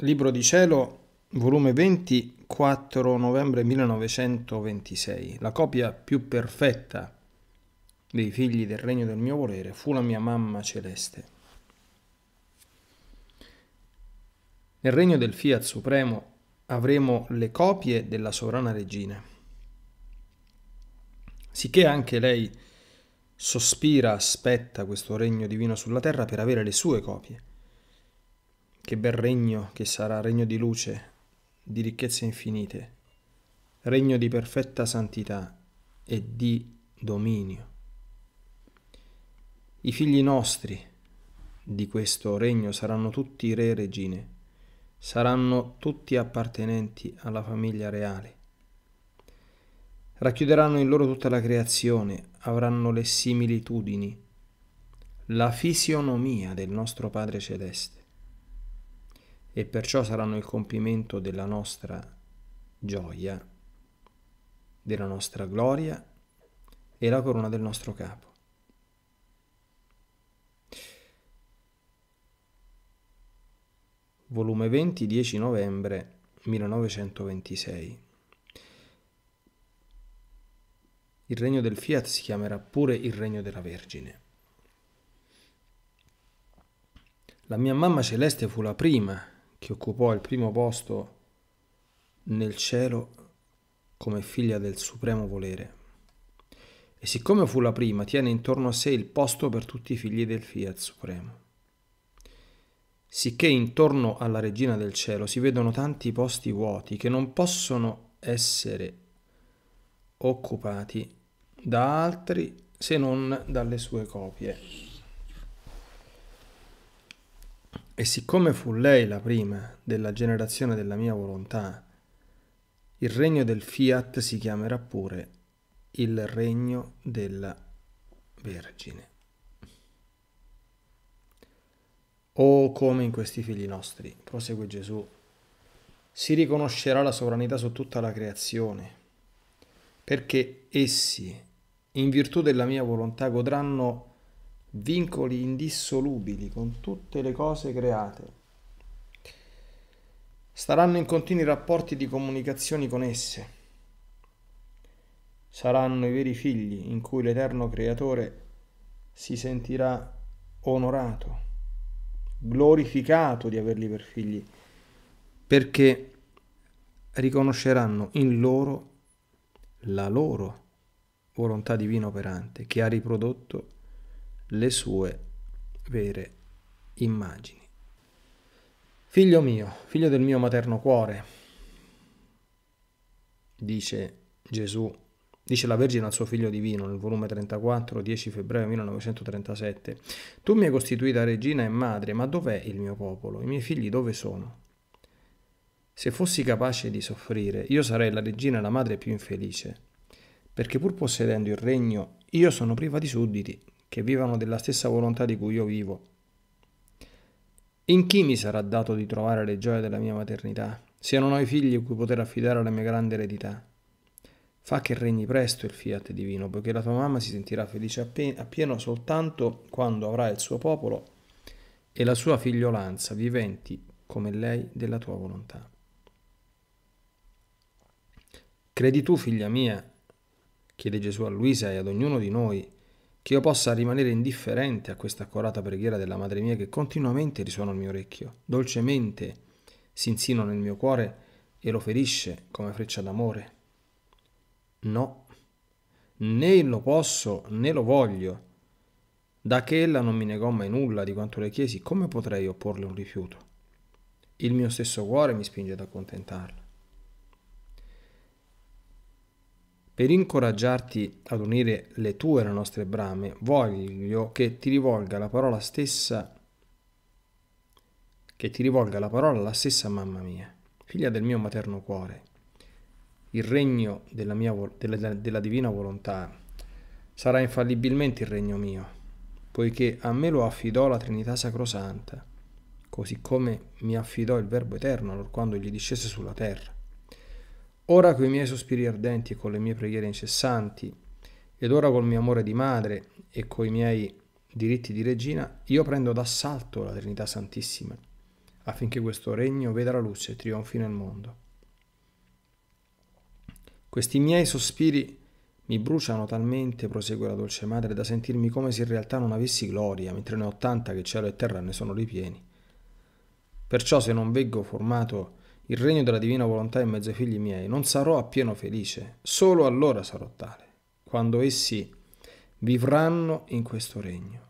Libro di Cielo, volume 20, 4 novembre 1926. La copia più perfetta dei figli del regno del mio volere fu la mia mamma celeste. Nel regno del Fiat Supremo avremo le copie della sovrana regina. Sicché anche lei sospira, aspetta questo regno divino sulla terra per avere le sue copie. Che bel regno che sarà, regno di luce, di ricchezze infinite, regno di perfetta santità e di dominio. I figli nostri di questo regno saranno tutti re e regine, saranno tutti appartenenti alla famiglia reale. Racchiuderanno in loro tutta la creazione, avranno le similitudini, la fisionomia del nostro Padre Celeste e perciò saranno il compimento della nostra gioia, della nostra gloria e la corona del nostro capo. Volume 20, 10 novembre 1926. Il regno del Fiat si chiamerà pure il regno della Vergine. La mia mamma celeste fu la prima che occupò il primo posto nel cielo come figlia del supremo volere. E siccome fu la prima, tiene intorno a sé il posto per tutti i figli del Fiat Supremo. Sicché intorno alla regina del cielo si vedono tanti posti vuoti che non possono essere occupati da altri se non dalle sue copie. E siccome fu lei la prima della generazione della mia volontà, il regno del fiat si chiamerà pure il regno della Vergine. O come in questi figli nostri, prosegue Gesù, si riconoscerà la sovranità su tutta la creazione, perché essi, in virtù della mia volontà, godranno vincoli indissolubili con tutte le cose create. Staranno in continui rapporti di comunicazioni con esse. Saranno i veri figli in cui l'Eterno Creatore si sentirà onorato, glorificato di averli per figli, perché riconosceranno in loro la loro volontà divina operante che ha riprodotto le sue vere immagini. Figlio mio, figlio del mio materno cuore, dice Gesù, dice la Vergine al suo figlio divino nel volume 34, 10 febbraio 1937, tu mi hai costituita regina e madre, ma dov'è il mio popolo? I miei figli dove sono? Se fossi capace di soffrire, io sarei la regina e la madre più infelice, perché pur possedendo il regno, io sono priva di sudditi, che vivano della stessa volontà di cui io vivo. In chi mi sarà dato di trovare le gioie della mia maternità, se non ho i figli cui poter affidare la mia grande eredità? Fa che regni presto il fiat divino, poiché la tua mamma si sentirà felice appieno soltanto quando avrà il suo popolo e la sua figliolanza viventi come lei della tua volontà. Credi tu, figlia mia, chiede Gesù a Luisa e ad ognuno di noi, che io possa rimanere indifferente a questa accorata preghiera della Madre mia che continuamente risuona al mio orecchio, dolcemente si insinua nel mio cuore e lo ferisce come freccia d'amore. No, né lo posso né lo voglio. Da che ella non mi negò mai nulla di quanto le chiesi, come potrei opporle un rifiuto? Il mio stesso cuore mi spinge ad accontentarla. Per incoraggiarti ad unire le tue alle nostre brame, voglio che ti rivolga la parola stessa che ti rivolga la parola la stessa mamma mia, figlia del mio materno cuore. Il regno della, mia, della, della divina volontà sarà infallibilmente il regno mio, poiché a me lo affidò la Trinità Sacrosanta, così come mi affidò il Verbo Eterno quando gli discese sulla terra. Ora coi miei sospiri ardenti e con le mie preghiere incessanti, ed ora col mio amore di madre e coi miei diritti di regina, io prendo d'assalto la Trinità Santissima, affinché questo regno veda la luce e trionfi nel mondo. Questi miei sospiri mi bruciano talmente, prosegue la dolce madre, da sentirmi come se in realtà non avessi gloria, mentre ne ho tanta che cielo e terra ne sono ripieni. Perciò se non veggo formato il regno della divina volontà in mezzo ai figli miei, non sarò appieno felice, solo allora sarò tale, quando essi vivranno in questo regno,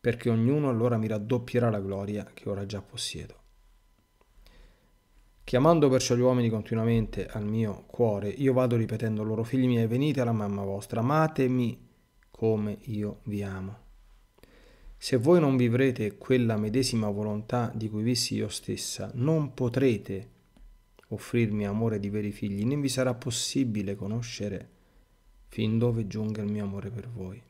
perché ognuno allora mi raddoppierà la gloria che ora già possiedo. Chiamando perciò gli uomini continuamente al mio cuore, io vado ripetendo loro, figli miei, venite alla mamma vostra, amatemi come io vi amo. Se voi non vivrete quella medesima volontà di cui vissi io stessa, non potrete offrirmi amore di veri figli, né vi sarà possibile conoscere fin dove giunga il mio amore per voi.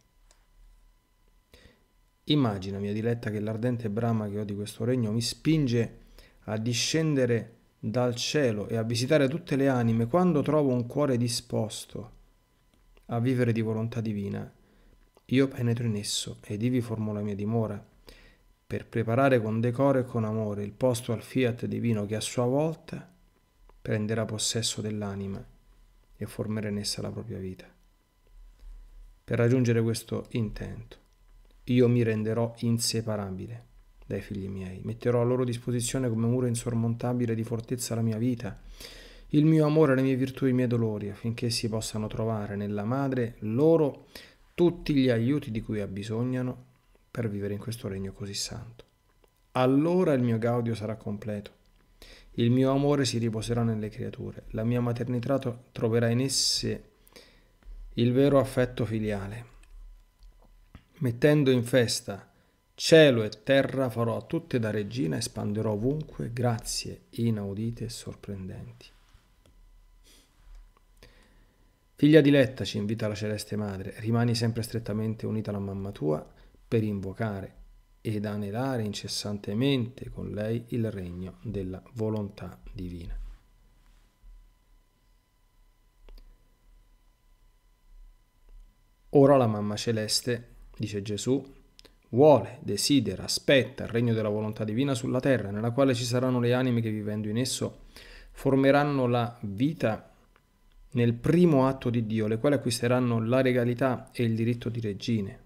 Immagina, mia diletta, che l'ardente brama che ho di questo regno mi spinge a discendere dal cielo e a visitare tutte le anime quando trovo un cuore disposto a vivere di volontà divina io penetro in esso ed ivi formo la mia dimora, per preparare con decoro e con amore il posto al fiat divino che a sua volta prenderà possesso dell'anima e formerà in essa la propria vita. Per raggiungere questo intento, io mi renderò inseparabile dai figli miei, metterò a loro disposizione come muro insormontabile di fortezza la mia vita, il mio amore, le mie virtù, i miei dolori, affinché si possano trovare nella madre loro tutti gli aiuti di cui abbisognano per vivere in questo regno così santo. Allora il mio gaudio sarà completo. Il mio amore si riposerà nelle creature, la mia maternità troverà in esse il vero affetto filiale. Mettendo in festa cielo e terra farò a tutte da regina e spanderò ovunque grazie inaudite e sorprendenti. Figlia diletta, ci invita la Celeste Madre, rimani sempre strettamente unita alla mamma tua per invocare ed anelare incessantemente con lei il regno della volontà divina. Ora la mamma celeste, dice Gesù, vuole, desidera, aspetta il regno della volontà divina sulla terra, nella quale ci saranno le anime che vivendo in esso formeranno la vita nel primo atto di Dio, le quali acquisteranno la regalità e il diritto di regine.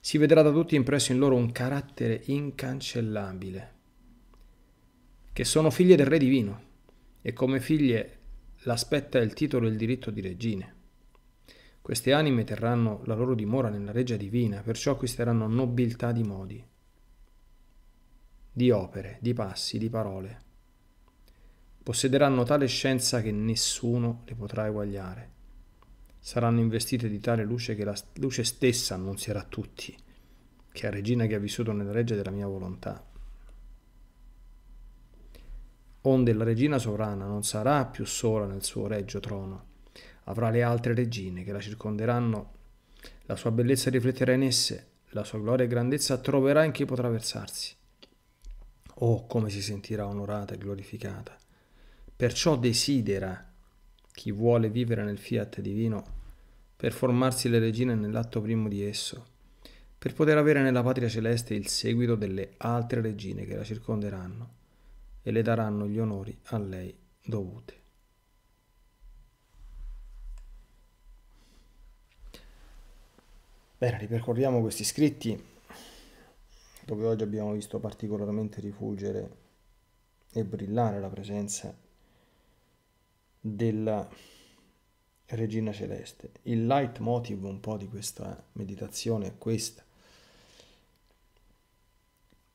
Si vedrà da tutti impresso in loro un carattere incancellabile, che sono figlie del Re Divino e come figlie l'aspetta il titolo e il diritto di regine. Queste anime terranno la loro dimora nella regia divina, perciò acquisteranno nobiltà di modi, di opere, di passi, di parole possederanno tale scienza che nessuno le potrà eguagliare. Saranno investite di tale luce che la luce stessa annunzierà a tutti, che è regina che ha vissuto nella legge della mia volontà. Onde la regina sovrana non sarà più sola nel suo regio trono, avrà le altre regine che la circonderanno, la sua bellezza rifletterà in esse, la sua gloria e grandezza troverà in chi potrà versarsi. Oh, come si sentirà onorata e glorificata Perciò desidera chi vuole vivere nel fiat divino per formarsi le regine nell'atto primo di esso, per poter avere nella patria celeste il seguito delle altre regine che la circonderanno e le daranno gli onori a lei dovuti. Bene, ripercorriamo questi scritti dove oggi abbiamo visto particolarmente rifulgere e brillare la presenza della Regina Celeste. Il leitmotiv un po' di questa meditazione è questa.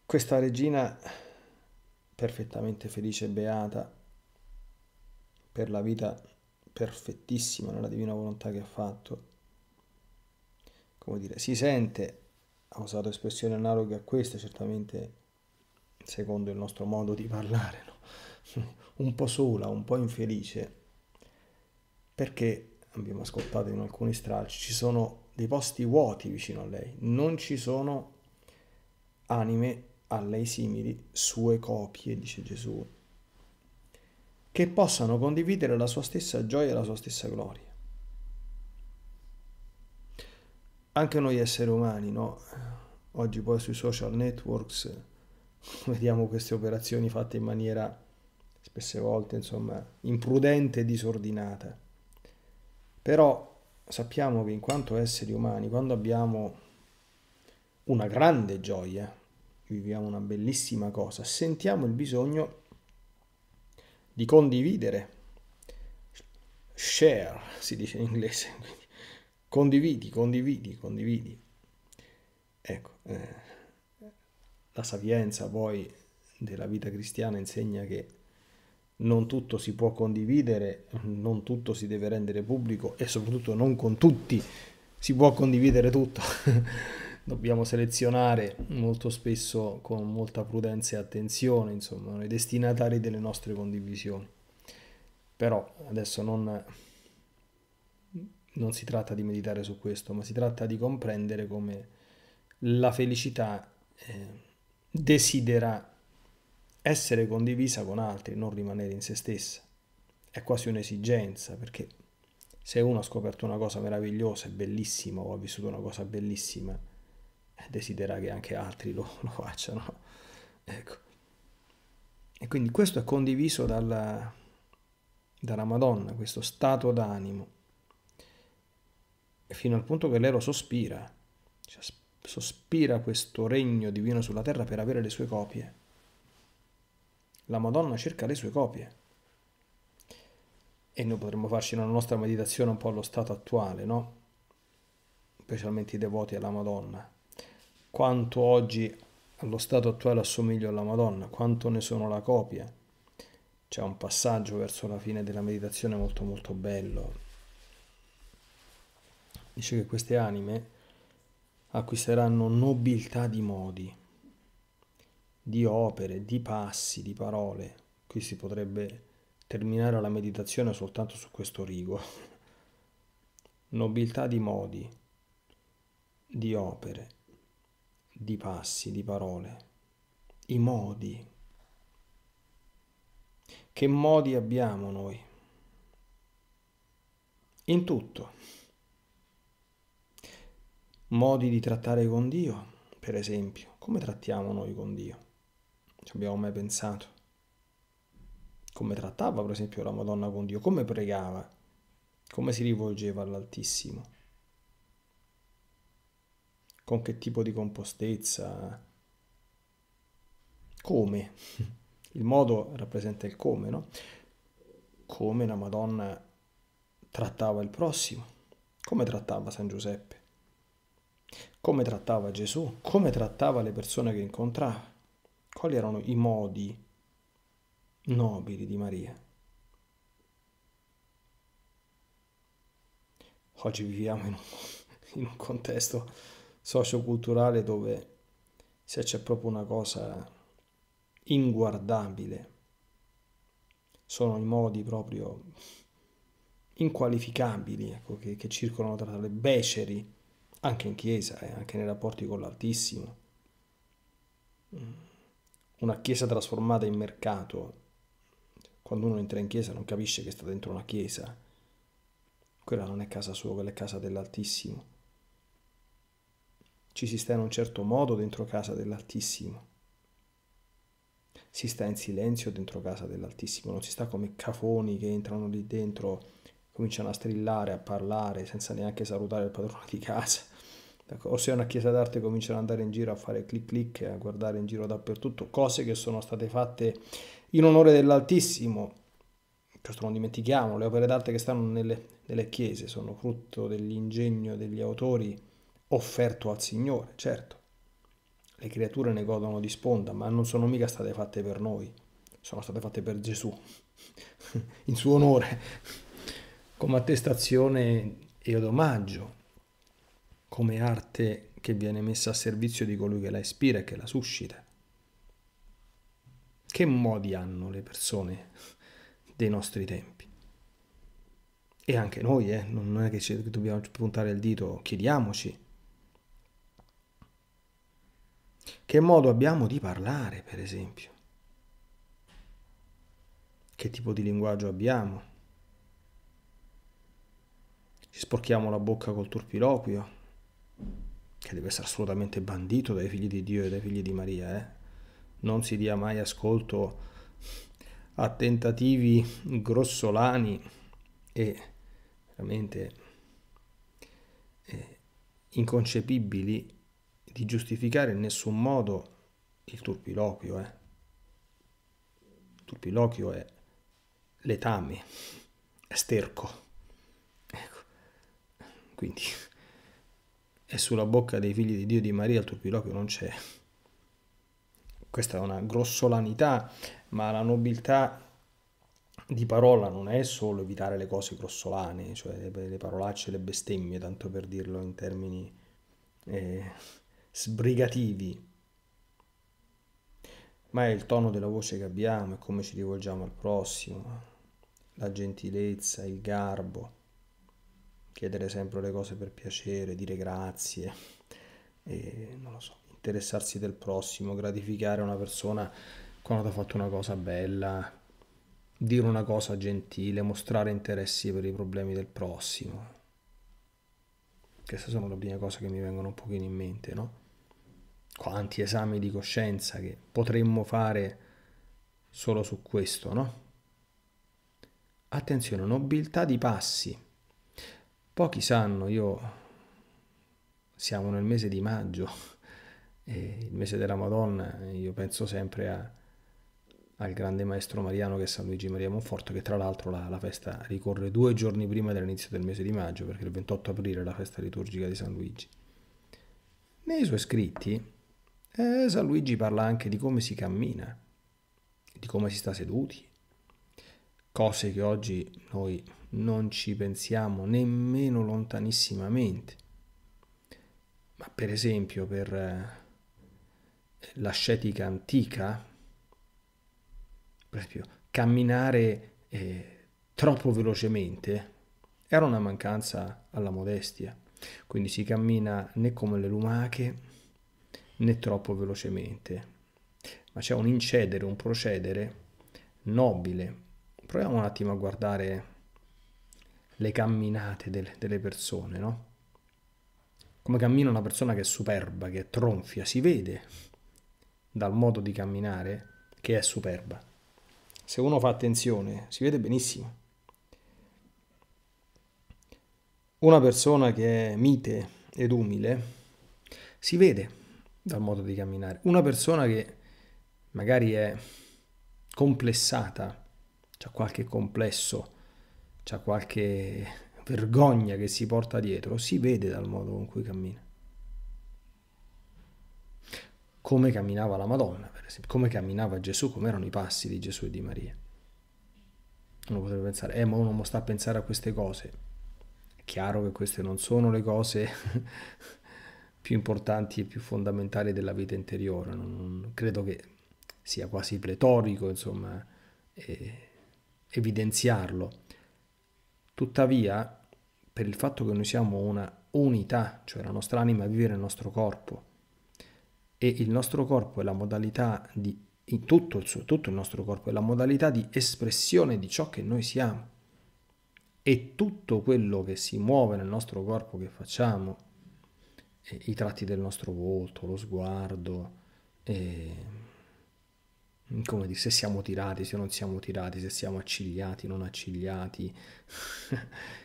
Questa regina perfettamente felice e beata per la vita perfettissima nella divina volontà che ha fatto, come dire, si sente, ha usato espressioni analoghe a queste, certamente secondo il nostro modo di parlare, no? un po' sola, un po' infelice, perché abbiamo ascoltato in alcuni stralci, ci sono dei posti vuoti vicino a lei, non ci sono anime a lei simili, sue copie, dice Gesù, che possano condividere la sua stessa gioia e la sua stessa gloria. Anche noi esseri umani, no? Oggi poi sui social networks vediamo queste operazioni fatte in maniera spesse volte, insomma, imprudente e disordinata. Però sappiamo che in quanto esseri umani, quando abbiamo una grande gioia, viviamo una bellissima cosa, sentiamo il bisogno di condividere, share si dice in inglese, quindi condividi, condividi, condividi. Ecco, eh, la sapienza poi della vita cristiana insegna che non tutto si può condividere, non tutto si deve rendere pubblico e soprattutto non con tutti si può condividere tutto. Dobbiamo selezionare molto spesso con molta prudenza e attenzione, insomma, i destinatari delle nostre condivisioni. Però adesso non, non si tratta di meditare su questo, ma si tratta di comprendere come la felicità eh, desidera essere condivisa con altri, non rimanere in se stessa. È quasi un'esigenza, perché se uno ha scoperto una cosa meravigliosa e bellissima o ha vissuto una cosa bellissima, desidera che anche altri lo, lo facciano. Ecco. E quindi questo è condiviso dalla, dalla Madonna, questo stato d'animo, fino al punto che l'ero sospira, cioè sospira questo regno divino sulla terra per avere le sue copie la Madonna cerca le sue copie. E noi potremmo farci una nostra meditazione un po' allo stato attuale, no? Specialmente i devoti alla Madonna. Quanto oggi allo stato attuale assomiglio alla Madonna, quanto ne sono la copia. C'è un passaggio verso la fine della meditazione molto molto bello. Dice che queste anime acquisteranno nobiltà di modi di opere, di passi, di parole. Qui si potrebbe terminare la meditazione soltanto su questo rigo. Nobiltà di modi, di opere, di passi, di parole. I modi. Che modi abbiamo noi? In tutto. Modi di trattare con Dio, per esempio. Come trattiamo noi con Dio? ci abbiamo mai pensato. Come trattava per esempio la Madonna con Dio, come pregava, come si rivolgeva all'Altissimo, con che tipo di compostezza, come. Il modo rappresenta il come, no? Come la Madonna trattava il prossimo, come trattava San Giuseppe, come trattava Gesù, come trattava le persone che incontrava. Quali erano i modi nobili di Maria? Oggi viviamo in un, in un contesto socioculturale dove se c'è proprio una cosa inguardabile sono i modi proprio inqualificabili ecco, che, che, circolano tra le beceri, anche in chiesa, eh, anche nei rapporti con l'Altissimo. Mm una chiesa trasformata in mercato, quando uno entra in chiesa non capisce che sta dentro una chiesa, quella non è casa sua, quella è casa dell'Altissimo. Ci si sta in un certo modo dentro casa dell'Altissimo. Si sta in silenzio dentro casa dell'Altissimo, non si sta come cafoni che entrano lì dentro, cominciano a strillare, a parlare, senza neanche salutare il padrone di casa Ecco, o se è una chiesa d'arte cominciano ad andare in giro a fare clic clic e a guardare in giro dappertutto cose che sono state fatte in onore dell'Altissimo. Questo non dimentichiamo, le opere d'arte che stanno nelle, nelle chiese sono frutto dell'ingegno degli autori offerto al Signore, certo. Le creature ne godono di sponda, ma non sono mica state fatte per noi, sono state fatte per Gesù, in suo onore, come attestazione e ed omaggio come arte che viene messa a servizio di colui che la ispira e che la suscita. Che modi hanno le persone dei nostri tempi? E anche noi, eh, non è che ci dobbiamo puntare il dito, chiediamoci. Che modo abbiamo di parlare, per esempio? Che tipo di linguaggio abbiamo? Ci sporchiamo la bocca col turpiloquio? che deve essere assolutamente bandito dai figli di Dio e dai figli di Maria, eh? non si dia mai ascolto a tentativi grossolani e veramente eh, inconcepibili di giustificare in nessun modo il turpiloquio. Eh. Il turpiloquio è letame, è sterco. Ecco. Quindi e sulla bocca dei figli di Dio di Maria il turpiloquio non c'è. Questa è una grossolanità, ma la nobiltà di parola non è solo evitare le cose grossolane, cioè le, le parolacce, le bestemmie, tanto per dirlo in termini eh, sbrigativi, ma è il tono della voce che abbiamo è come ci rivolgiamo al prossimo, la gentilezza, il garbo chiedere sempre le cose per piacere, dire grazie, e, non lo so, interessarsi del prossimo, gratificare una persona quando ti ha fatto una cosa bella, dire una cosa gentile, mostrare interessi per i problemi del prossimo. Queste sono le prime cose che mi vengono un pochino in mente, no? Quanti esami di coscienza che potremmo fare solo su questo, no? Attenzione, nobiltà di passi. Pochi sanno, io siamo nel mese di maggio, il mese della Madonna, io penso sempre a, al grande maestro mariano che è San Luigi Maria Monforte, che tra l'altro la, la, festa ricorre due giorni prima dell'inizio del mese di maggio, perché il 28 aprile è la festa liturgica di San Luigi. Nei suoi scritti eh, San Luigi parla anche di come si cammina, di come si sta seduti, cose che oggi noi non ci pensiamo nemmeno lontanissimamente. Ma per esempio per eh, l'ascetica antica, per esempio camminare eh, troppo velocemente era una mancanza alla modestia, quindi si cammina né come le lumache né troppo velocemente, ma c'è un incedere, un procedere nobile. Proviamo un attimo a guardare le camminate delle, delle persone, no? Come cammina una persona che è superba, che è tronfia, si vede dal modo di camminare che è superba. Se uno fa attenzione, si vede benissimo. Una persona che è mite ed umile si vede dal modo di camminare. Una persona che magari è complessata, ha qualche complesso, ha qualche vergogna che si porta dietro, si vede dal modo con cui cammina. Come camminava la Madonna, per esempio, come camminava Gesù, come erano i passi di Gesù e di Maria. Uno potrebbe pensare, eh, ma uno non sta a pensare a queste cose. È chiaro che queste non sono le cose più importanti e più fondamentali della vita interiore. Non, non, credo che sia quasi pletorico, insomma, eh, evidenziarlo Tuttavia, per il fatto che noi siamo una unità, cioè la nostra anima vive nel nostro corpo e il nostro corpo è la modalità di in tutto il, suo, tutto il nostro corpo è la modalità di espressione di ciò che noi siamo e tutto quello che si muove nel nostro corpo che facciamo, i tratti del nostro volto, lo sguardo, eh, come dire, se siamo tirati, se non siamo tirati, se siamo accigliati, non accigliati,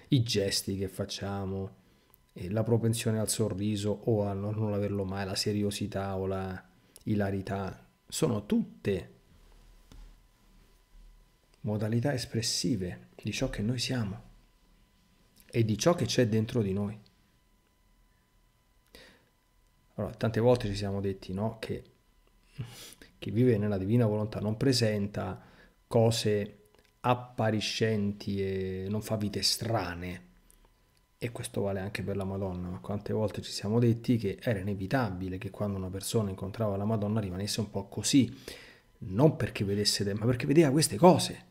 i gesti che facciamo, la propensione al sorriso o a non averlo mai, la seriosità o la ilarità, sono tutte modalità espressive di ciò che noi siamo e di ciò che c'è dentro di noi. Allora, tante volte ci siamo detti no, che che vive nella divina volontà non presenta cose appariscenti e non fa vite strane. E questo vale anche per la Madonna. Quante volte ci siamo detti che era inevitabile che quando una persona incontrava la Madonna rimanesse un po' così, non perché vedesse te, ma perché vedeva queste cose.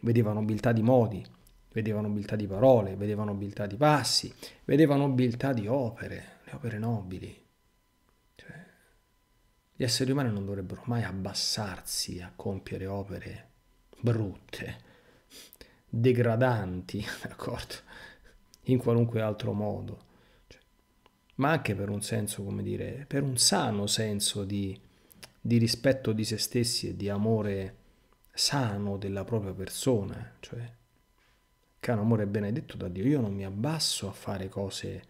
Vedeva nobiltà di modi, vedeva nobiltà di parole, vedeva nobiltà di passi, vedeva nobiltà di opere, le opere nobili. Gli esseri umani non dovrebbero mai abbassarsi a compiere opere brutte, degradanti, d'accordo? In qualunque altro modo. Cioè, ma anche per un senso, come dire, per un sano senso di, di rispetto di se stessi e di amore sano della propria persona. Cioè, caro amore benedetto da Dio, io non mi abbasso a fare cose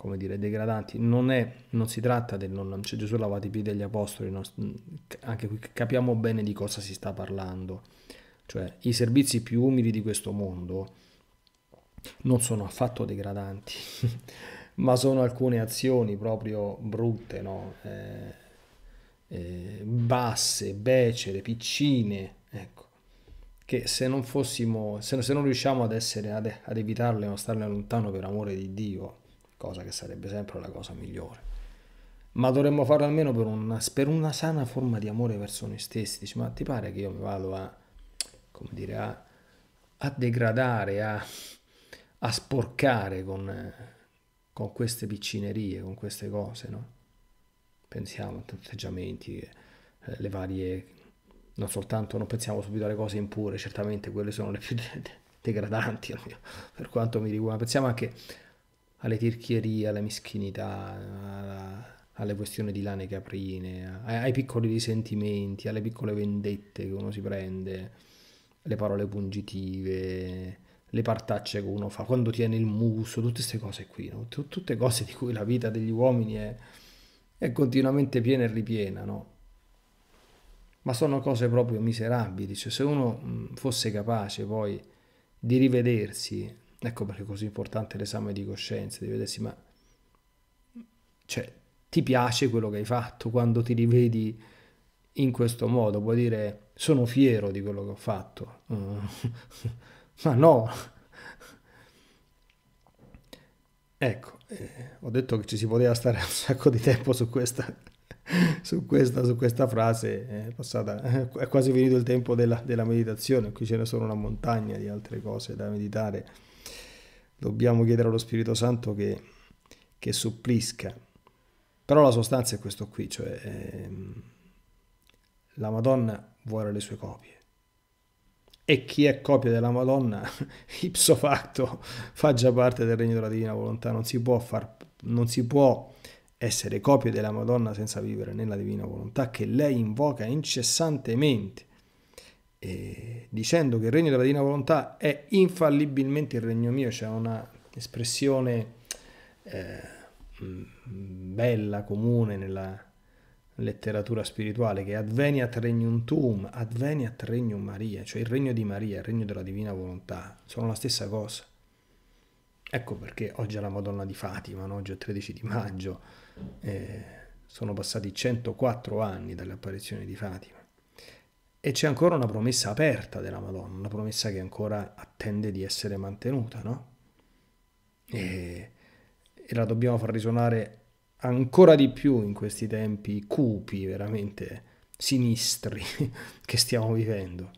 come dire, degradanti. Non, è, non si tratta del non lanciare cioè Gesù lavati i piedi degli apostoli, non, anche qui capiamo bene di cosa si sta parlando. Cioè, i servizi più umili di questo mondo non sono affatto degradanti, ma sono alcune azioni proprio brutte, no? eh, eh, basse, becere, piccine, ecco che se non fossimo, se, non riusciamo ad essere, ad, ad evitarle o starne lontano per amore di Dio, cosa che sarebbe sempre la cosa migliore. Ma dovremmo farlo almeno per una, per una sana forma di amore verso noi stessi. Dici, ma ti pare che io mi vado a, come dire, a, a degradare, a, a sporcare con, con, queste piccinerie, con queste cose, no? Pensiamo a atteggiamenti, eh, le varie, non soltanto, non pensiamo subito alle cose impure, certamente quelle sono le più degradanti, per quanto mi riguarda. Pensiamo anche alle tirchierie, alle meschinità, alla, alle questioni di lane caprine, ai, ai piccoli risentimenti, alle piccole vendette che uno si prende, le parole pungitive, le partacce che uno fa, quando tiene il muso, tutte queste cose qui, no? T- tutte cose di cui la vita degli uomini è, è continuamente piena e ripiena, no? Ma sono cose proprio miserabili, cioè se uno fosse capace poi di rivedersi Ecco perché è così importante l'esame di coscienza, di vedersi ma... Cioè, ti piace quello che hai fatto quando ti rivedi in questo modo? Puoi dire, sono fiero di quello che ho fatto. ma no! Ecco, eh, ho detto che ci si poteva stare un sacco di tempo su questa, su questa, su questa frase, è, passata, è quasi finito il tempo della, della meditazione, qui ce ne sono una montagna di altre cose da meditare dobbiamo chiedere allo Spirito Santo che, che supplisca. Però la sostanza è questo qui, cioè ehm, la Madonna vuole le sue copie. E chi è copia della Madonna, ipso facto, fa già parte del regno della divina volontà. Non si può, far, non si può essere copia della Madonna senza vivere nella divina volontà che lei invoca incessantemente eh, dicendo che il regno della divina volontà è infallibilmente il regno mio, c'è cioè espressione eh, mm, bella, comune nella letteratura spirituale, che adveniat regnum tuum, adveniat regnum Maria, cioè il regno di Maria, il regno della divina volontà, sono la stessa cosa. Ecco perché oggi è la Madonna di Fatima, no? oggi è il 13 di maggio, eh, sono passati 104 anni dall'apparizione di Fatima. E c'è ancora una promessa aperta della Madonna, una promessa che ancora attende di essere mantenuta, no? E, e la dobbiamo far risuonare ancora di più in questi tempi cupi, veramente sinistri che stiamo vivendo.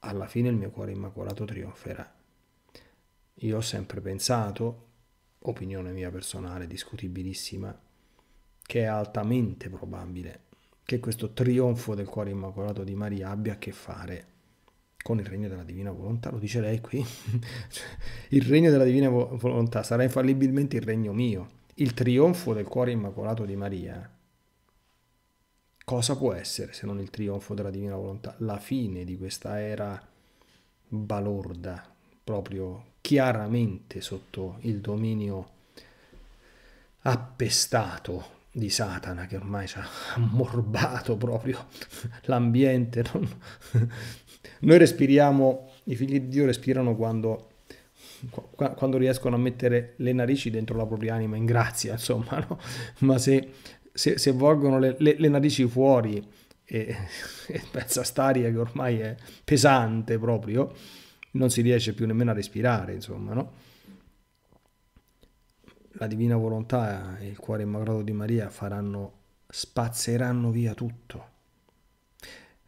Alla fine il mio cuore immacolato trionferà. Io ho sempre pensato, opinione mia personale discutibilissima, che è altamente probabile che questo trionfo del cuore immacolato di Maria abbia a che fare con il regno della divina volontà, lo dice lei qui, cioè, il regno della divina volontà sarà infallibilmente il regno mio, il trionfo del cuore immacolato di Maria. Cosa può essere se non il trionfo della divina volontà? La fine di questa era balorda, proprio chiaramente sotto il dominio appestato di Satana che ormai ci ha ammorbato proprio l'ambiente. Noi respiriamo, i figli di Dio respirano quando, quando riescono a mettere le narici dentro la propria anima in grazia, insomma, no? ma se, se, se volgono le, le, le narici fuori e, e pezza staria che ormai è pesante proprio, non si riesce più nemmeno a respirare, insomma, no? la divina volontà e il cuore immacolato di Maria faranno, spazzeranno via tutto.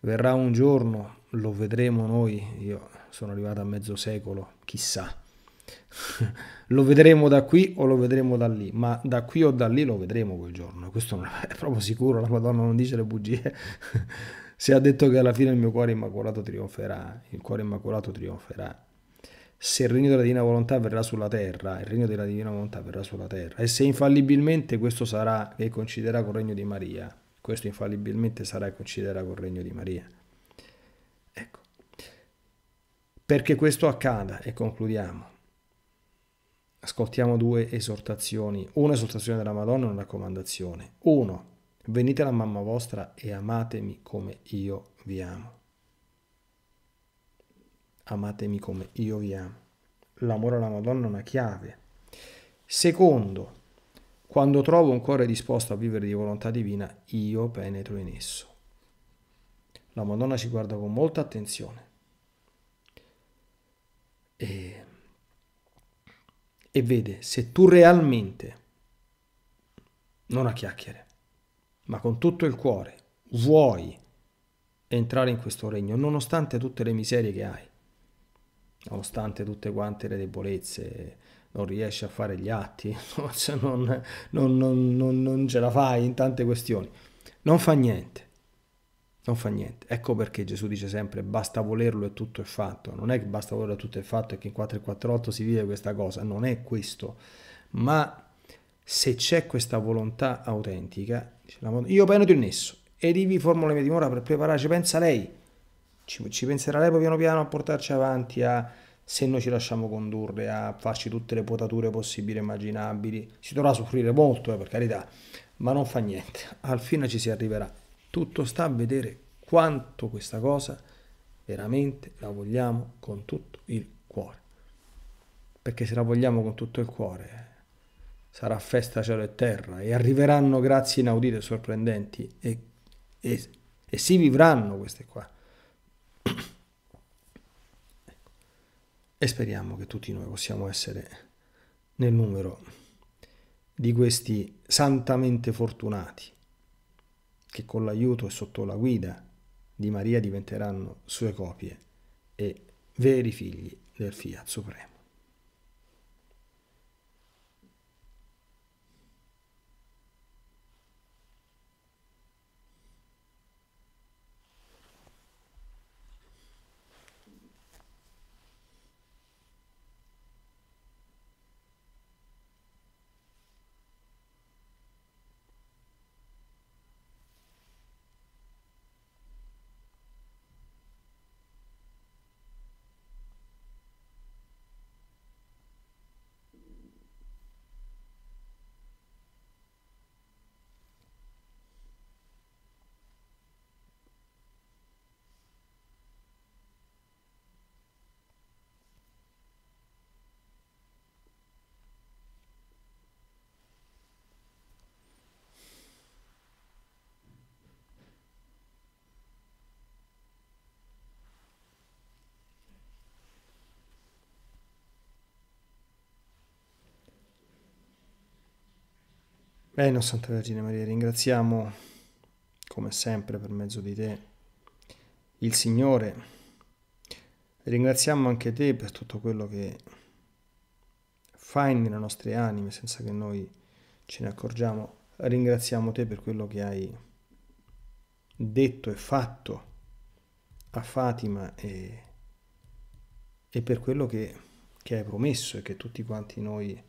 Verrà un giorno, lo vedremo noi, io sono arrivato a mezzo secolo, chissà. lo vedremo da qui o lo vedremo da lì, ma da qui o da lì lo vedremo quel giorno, questo è proprio sicuro, la Madonna non dice le bugie. Se ha detto che alla fine il mio cuore immacolato trionferà, il cuore immacolato trionferà se il regno della divina volontà verrà sulla terra, il regno della divina volontà verrà sulla terra. E se infallibilmente questo sarà e coinciderà col regno di Maria, questo infallibilmente sarà e coinciderà col regno di Maria. Ecco. Perché questo accada, e concludiamo. Ascoltiamo due esortazioni, una esortazione della Madonna e una raccomandazione. Uno, venite alla mamma vostra e amatemi come io vi amo amatemi come io vi amo. L'amore alla Madonna è una chiave. Secondo, quando trovo un cuore disposto a vivere di volontà divina, io penetro in esso. La Madonna ci guarda con molta attenzione. E, e vede se tu realmente, non a chiacchiere, ma con tutto il cuore, vuoi entrare in questo regno, nonostante tutte le miserie che hai, nonostante tutte quante le debolezze, non riesce a fare gli atti, non, non, non, non ce la fai in tante questioni. Non fa niente. Non fa niente. Ecco perché Gesù dice sempre basta volerlo e tutto è fatto. Non è che basta volerlo e tutto è fatto e che in 448 si vive questa cosa. Non è questo. Ma se c'è questa volontà autentica, io peno di un nesso e rivi formula mia dimora per prepararci, pensa lei ci, ci penserà lei piano piano a portarci avanti, a, se noi ci lasciamo condurre, a farci tutte le potature possibili e immaginabili. Si dovrà soffrire molto, eh, per carità, ma non fa niente, al fine ci si arriverà. Tutto sta a vedere quanto questa cosa veramente la vogliamo con tutto il cuore. Perché se la vogliamo con tutto il cuore sarà festa cielo e terra e arriveranno grazie inaudite e sorprendenti e, e, e si vivranno queste qua. e speriamo che tutti noi possiamo essere nel numero di questi santamente fortunati che con l'aiuto e sotto la guida di Maria diventeranno sue copie e veri figli del Fiat Supremo. Bene, Santa Vergine Maria, ringraziamo come sempre per mezzo di te il Signore. Ringraziamo anche te per tutto quello che fai nelle nostre anime senza che noi ce ne accorgiamo. Ringraziamo te per quello che hai detto e fatto a Fatima e, e per quello che, che hai promesso e che tutti quanti noi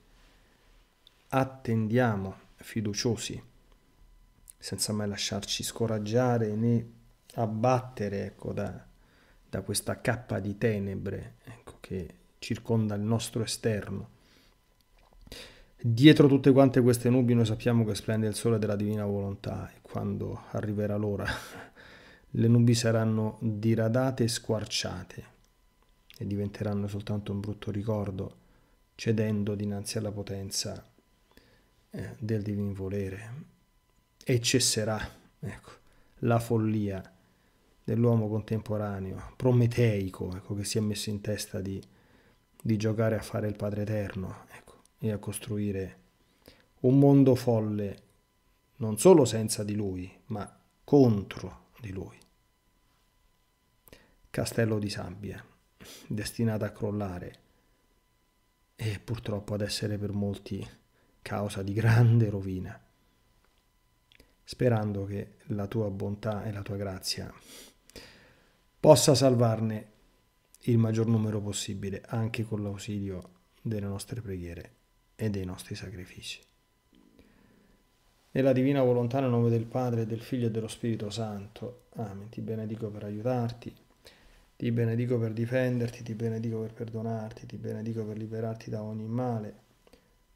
attendiamo fiduciosi, senza mai lasciarci scoraggiare né abbattere ecco, da, da, questa cappa di tenebre ecco, che circonda il nostro esterno. Dietro tutte quante queste nubi noi sappiamo che splende il sole della divina volontà e quando arriverà l'ora le nubi saranno diradate e squarciate e diventeranno soltanto un brutto ricordo cedendo dinanzi alla potenza eh, del divin volere e cesserà ecco, la follia dell'uomo contemporaneo, prometeico, ecco, che si è messo in testa di, di giocare a fare il Padre Eterno ecco, e a costruire un mondo folle non solo senza di lui, ma contro di lui. Castello di sabbia, destinato a crollare e purtroppo ad essere per molti causa di grande rovina, sperando che la tua bontà e la tua grazia possa salvarne il maggior numero possibile, anche con l'ausilio delle nostre preghiere e dei nostri sacrifici. Nella divina volontà nel nome del Padre, del Figlio e dello Spirito Santo. Amen. Ti benedico per aiutarti, ti benedico per difenderti, ti benedico per perdonarti, ti benedico per liberarti da ogni male